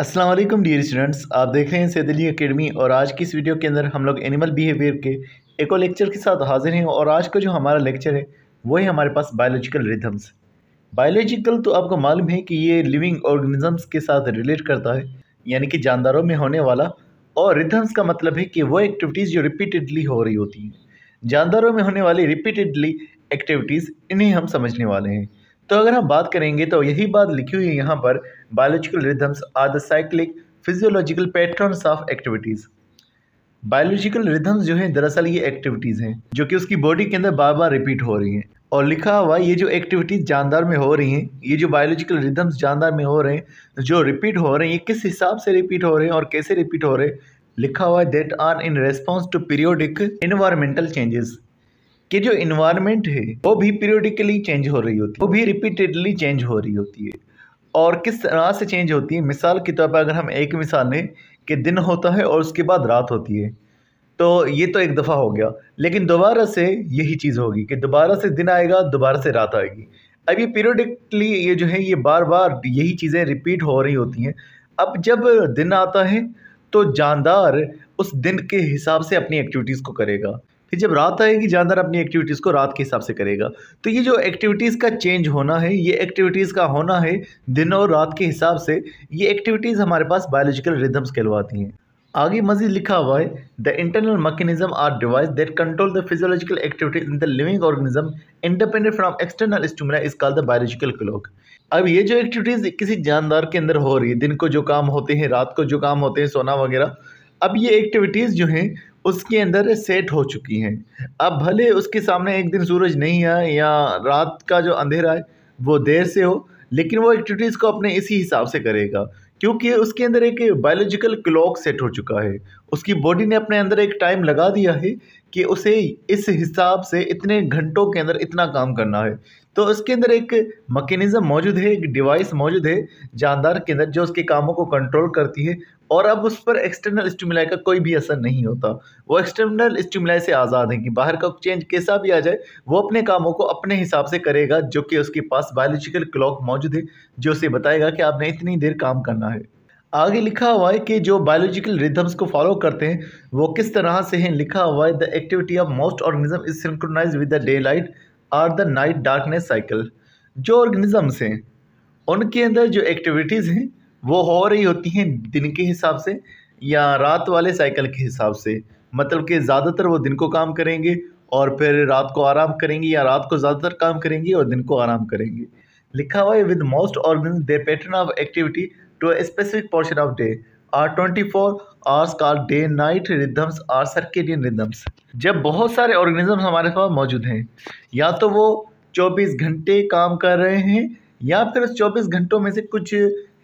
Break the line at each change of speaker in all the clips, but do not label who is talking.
Aslam dear students आप देख रहे हैं सैदली अकेडमी और आज की इस वीडियो के अंदर हम लोग एनिमल बिहेवियर के एको लेक्चर के साथ हाजिर हैं और आज का जो हमारा लेक्चर है वो है हमारे पास बायोलॉजिकल रिदम्स बायोलॉजिकल तो आपको मालूम है कि ये लिविंग ऑर्गेनिजम्स के साथ रिलेट करता है यानी कि जानदारों में होने वाला और रिदम्स का मतलब है कि वो एक्टिविटीज़ जो रिपीटेडली हो रही होती हैं जानदारों में होने वाली रिपीटेडली एक्टिविटीज़ इन्हें हम समझने वाले हैं तो अगर हम बात करेंगे तो यही बात लिखी हुई है यहाँ पर biological rhythms are the cyclic physiological patterns of activities biological rhythms जो है दरअसल ये एक्टिविटीज़ हैं जो कि उसकी बॉडी के अंदर बार बार रिपीट हो रही हैं और लिखा हुआ ये जो एक्टिविटीज़ जानदार में हो रही हैं ये जो बायोलॉजिकल रिदम्स जानदार में हो रहे हैं जो रिपीट हो रहे हैं ये किस हिसाब से रिपीट हो रहे हैं और कैसे रिपीट हो रहे हैं लिखा हुआ है that are in response to periodic environmental changes कि जो इन्वायरमेंट है वो भी पीरियोडिकली चेंज हो रही होती है वो भी रिपीटेडली चेंज हो रही होती है और किस तरह से चेंज होती है मिसाल के तौर पर अगर हम एक मिसाल लें कि दिन होता है और उसके बाद रात होती है तो ये तो एक दफ़ा हो गया लेकिन दोबारा से यही चीज़ होगी कि दोबारा से दिन आएगा दोबारा से रात आएगी अभी पीरियोडिकली ये जो है ये बार बार यही चीज़ें रिपीट हो रही होती हैं अब जब दिन आता है तो जानदार उस दिन के हिसाब से अपनी एक्टिविटीज़ को करेगा फिर जब रात आएगी जानदार अपनी एक्टिविटीज़ को रात के हिसाब से करेगा तो ये जो एक्टिविटीज़ का चेंज होना है ये एक्टिविटीज़ का होना है दिन और रात के हिसाब से ये एक्टिविटीज़ हमारे पास बायोलॉजिकल रिदम्स कहलवाती हैं आगे मजीद लिखा हुआ है the internal mechanism or device that control the physiological activities in the living organism independent from external stimuli is called the biological clock अब ये जो एक्टिविटीज़ किसी जानदार के अंदर हो रही है दिन को जो काम होते हैं रात को जो काम होते हैं सोना वगैरह अब ये एक्टिविटीज़ जो हैं उसके अंदर सेट हो चुकी हैं अब भले उसके सामने एक दिन सूरज नहीं आए या रात का जो अंधेरा है वो देर से हो लेकिन वो एक्टिविटीज़ को अपने इसी हिसाब से करेगा क्योंकि उसके अंदर एक बायोलॉजिकल क्लॉक सेट हो चुका है उसकी बॉडी ने अपने अंदर एक टाइम लगा दिया है कि उसे इस हिसाब से इतने घंटों के अंदर इतना काम करना है तो उसके अंदर एक मकैनिज़म मौजूद है एक डिवाइस मौजूद है जानदार के अंदर जो उसके कामों को कंट्रोल करती है और अब उस पर एक्सटर्नल स्टिमुलाई का कोई भी असर नहीं होता वो एक्सटर्नल स्टिमुलाई से आज़ाद है कि बाहर का चेंज कैसा भी आ जाए वो अपने कामों को अपने हिसाब से करेगा जो कि उसके पास बायोलॉजिकल क्लॉक मौजूद है जो उसे बताएगा कि आपने इतनी देर काम करना है आगे लिखा हुआ है कि जो बायोलॉजिकल रिदम्स को फॉलो करते हैं वो किस तरह से हैं लिखा हुआ है the activity of most organism is synchronize with the daylight or the night darkness cycle जो ऑर्गेनिजम्स हैं उनके अंदर जो एक्टिविटीज़ हैं वो हो रही होती हैं दिन के हिसाब से या रात वाले साइकिल के हिसाब से मतलब कि ज़्यादातर वो दिन को काम करेंगे और फिर रात को आराम करेंगे या रात को ज़्यादातर काम करेंगे और दिन को आराम करेंगे लिखा हुआ है with most organ they pattern of activity to a specific portion of day और 24 hours called day night rhythms or circadian rhythms जब बहुत सारे organisms हमारे paas मौजूद हैं या तो वो 24 घंटे काम कर रहे हैं या फिर उस 24 घंटों में से कुछ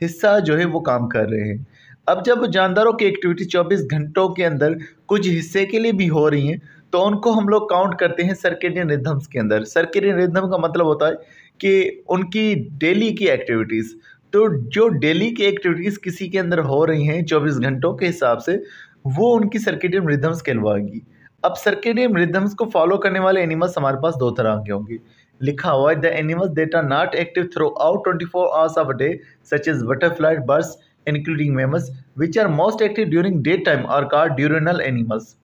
हिस्सा जो है wo काम कर रहे हैं अब जब जानदारों की एक्टिविटी 24 घंटों के अंदर कुछ हिस्से के लिए भी हो रही हैं तो उनको हम लोग काउंट करते हैं सर्केडियन रिदम्स के अंदर सर्केडियन रिदम का मतलब होता है कि उनकी डेली की एक्टिविटीज़ तो जो डेली की एक्टिविटीज़ किसी के अंदर हो रही हैं चौबीस घंटों के हिसाब से वो उनकी सर्किडियन रिदम्स कहलवाएगी अब सर्किडियन रिदम्स को फॉलो करने वाले एनिमल्स हमारे पास दो तरह के होंगे लिखा हुआ है the animals that are not active throughout twenty four hours of day such is butterfly birds including mammals which are most active during daytime और कार ड्यूरिनल एनिमल्स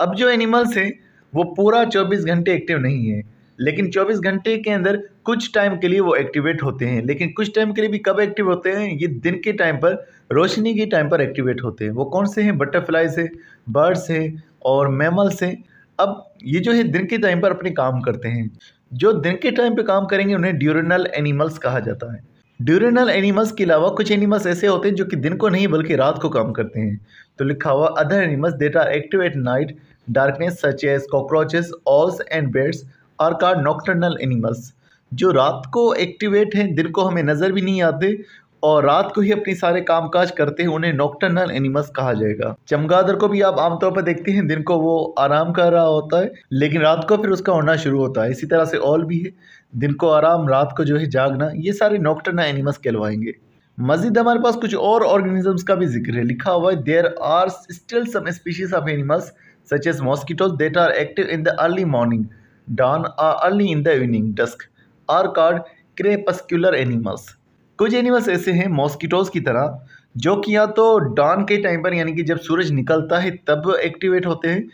अब जो एनिमल्स हैं वो पूरा चौबीस घंटे एक्टिव नहीं है लेकिन 24 घंटे के अंदर कुछ टाइम के लिए वो एक्टिवेट होते हैं लेकिन कुछ टाइम के लिए भी कब एक्टिव होते हैं ये दिन के टाइम पर रोशनी के टाइम पर एक्टिवेट होते हैं वो कौन से हैं बटरफ्लाइज है बर्ड्स है और मैमल्स हैं अब ये जो है दिन के टाइम पर अपने काम करते हैं जो दिन के टाइम पर काम करेंगे उन्हें ड्यूरनल एनिमल्स कहा जाता है ड्यूरनल एनिमल्स के अलावा कुछ एनिमल्स ऐसे होते हैं जो कि दिन को नहीं बल्कि रात को काम करते हैं तो लिखा हुआ other animals that are active at night darkness such as cockroaches owls and bats are called nocturnal animals जो रात को एक्टिवेट हैं दिन को हमें नज़र भी नहीं आते और रात को ही अपने सारे कामकाज करते हैं उन्हें नॉक्टर्नल एनिमल्स कहा जाएगा चमगादड़ को भी आप आमतौर पर देखते हैं दिन को वो आराम कर रहा होता है लेकिन रात को फिर उसका उड़ना शुरू होता है इसी तरह से ऑल भी है दिन को आराम रात को जो है जागना ये सारे नॉक्टर्नल एनिमल्स कहलवाएंगे मजीद हमारे पास कुछ और ऑर्गेनिजम्स का भी जिक्र है लिखा हुआ है there are still some species of animals such as mosquitoes that are active in the early morning dawn or early in the evening dusk or called crepuscular animals कुछ एनिमल्स ऐसे हैं मॉस्किटोज की तरह जो कि या तो डॉन के टाइम पर यानी कि जब सूरज निकलता है तब एक्टिवेट होते हैं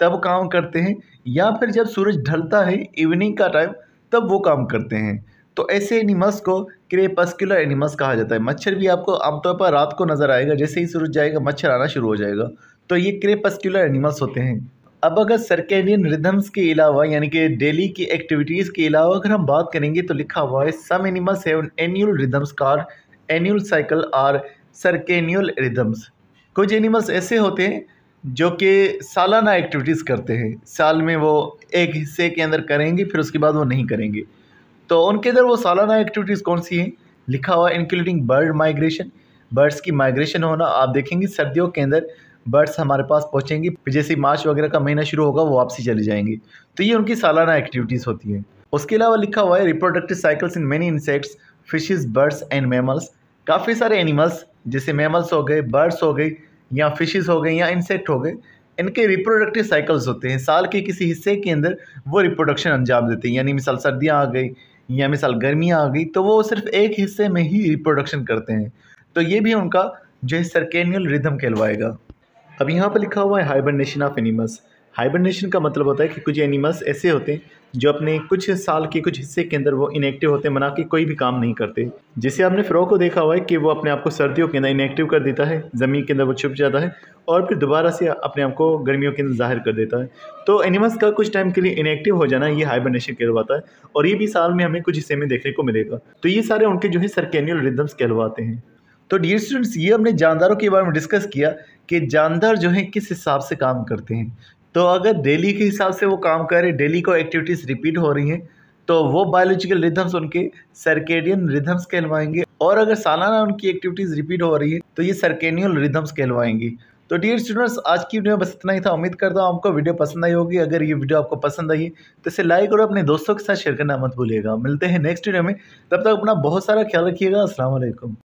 तब काम करते हैं या फिर जब सूरज ढलता है इवनिंग का टाइम तब वो काम करते हैं तो ऐसे एनिमल्स को क्रेपस्कुलर एनिमल्स कहा जाता है मच्छर भी आपको आमतौर पर रात को नज़र आएगा जैसे ही सूरज जाएगा मच्छर आना शुरू हो जाएगा तो ये क्रेपस्कुलर एनिमल्स होते हैं अब अगर सर्केडियन रिदम्स के अलावा यानी कि डेली की एक्टिविटीज़ के अलावा अगर हम बात करेंगे तो लिखा हुआ है some animals have annual rhythms called annual cycle or circannual rhythms कुछ एनिमल्स ऐसे होते हैं जो कि सालाना एक्टिविटीज़ करते हैं साल में वो एक हिस्से के अंदर करेंगे फिर उसके बाद वो नहीं करेंगे तो उनके अंदर वो सालाना एक्टिविटीज़ कौन सी हैं लिखा हुआ इंक्लूडिंग बर्ड माइग्रेशन बर्ड्स की माइग्रेशन होना आप देखेंगे सर्दियों के अंदर बर्ड्स हमारे पास पहुँचेंगी जैसे मार्च वगैरह का महीना शुरू होगा वो वापसी चली जाएंगी तो ये उनकी सालाना एक्टिविटीज़ होती हैं उसके अलावा लिखा हुआ है reproductive cycles in many insects fishes birds and mammals काफ़ी सारे एनिमल्स जैसे मेमल्स हो गए बर्ड्स हो गई या फिशेज हो गए या इंसेक्ट हो गए इनके रिप्रोडक्टिव साइकिल्स होते हैं साल के किसी हिस्से के अंदर वो रिप्रोडक्शन अंजाम देते हैं यानी मिसाल सर्दियाँ आ गई या मिसाल गर्मियाँ आ गई तो वो सिर्फ एक हिस्से में ही रिप्रोडक्शन करते हैं तो ये भी उनका जो है सरकेनियल रिदम कहलवाएगा अब यहाँ पर लिखा हुआ है हाइबरनेशन ऑफ एनिमल्स हाइबरनेशन का मतलब होता है कि कुछ एनिमल्स ऐसे होते हैं जो अपने कुछ साल के कुछ हिस्से के अंदर वो इनएक्टिव होते हैं मना के कोई भी काम नहीं करते जैसे आपने फ्रॉक को देखा हुआ है कि वो अपने आप को सर्दियों के अंदर इनएक्टिव कर देता है ज़मीन के अंदर वो छुप जाता है और फिर दोबारा से अपने आप को गर्मियों के अंदर जाहिर कर देता है तो एनिमल्स का कुछ टाइम के लिए इनएक्टिव हो जाना ये हाइबरनेशन कहलवाता है और ये भी साल में हमें कुछ हिस्से में देखने को मिलेगा तो ये सारे उनके जो है सरकेनियल रिदम्स कहलवाते हैं तो डियर स्टूडेंट्स ये हमने जानदारों के बारे में डिस्कस किया कि जानदार जो हैं किस हिसाब से काम करते हैं तो अगर डेली के हिसाब से वो काम कर रहे हैं डेली को एक्टिविटीज़ रिपीट हो रही हैं तो वो बायोलॉजिकल रिदम्स उनके सर्केडियन रिदम्स कहलवाएंगे और अगर सालाना उनकी एक्टिविटीज़ रिपीट हो रही है तो ये सर्केनियल रिदम्स कहलवाएंगे तो डियर स्टूडेंट्स आज की वीडियो में बस इतना ही था उम्मीद करता हूँ आपको वीडियो पसंद आई होगी अगर ये वीडियो आपको पसंद आई है तो इसे लाइक और अपने दोस्तों के साथ शेयर करना मत भूलिएगा मिलते हैं नेक्स्ट वीडियो में तब तक अपना बहुत सारा ख्याल रखिएगा असलम